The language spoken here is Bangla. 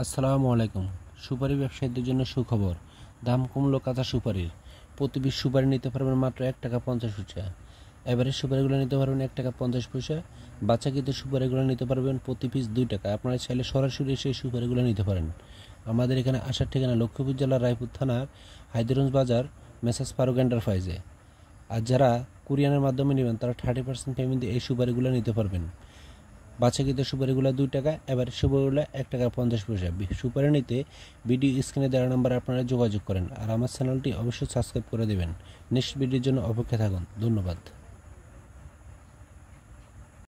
আসসালামু আলাইকুম সুপারি ব্যবসায়ীদের জন্য সুখবর দাম কমলো কাঁচা সুপারির প্রতি বিশ সুপারি নিতে পারবেন মাত্র এক টাকা পঞ্চাশ পয়সা এভারেজ সুপারিগুলো নিতে পারবেন এক টাকা পঞ্চাশ পয়সা বাচ্চা কিন্তু সুপারিগুলো নিতে পারবেন প্রতি পিস দুই টাকা আপনারা চাইলে সরাসরি এসে সুপারিগুলো নিতে পারেন আমাদের এখানে আসার ঠিকানা লক্ষ্মীপুর জেলার রায়পুর থানার হায়দরগঞ্জ বাজার মেসাজ ফারুক এন্টারপ্রাইজে আর যারা কুরিয়ানের মাধ্যমে নেবেন তারা থার্টি পার্সেন্ট পেমেন্ট দিয়ে এই সুপারিগুলো নিতে পারবেন বাছাকৃত সুপারিগুলো দুই টাকা এবার সুপারিগুলো এক টাকা পঞ্চাশ পয়সা সুপারি নিতে ভিডিও স্ক্রিনে দেওয়া নম্বরে আপনারা যোগাযোগ করেন আর আমার চ্যানেলটি অবশ্যই সাবস্ক্রাইব করে দেবেন নেক্সট ভিডিওর জন্য অপেক্ষা থাকুন ধন্যবাদ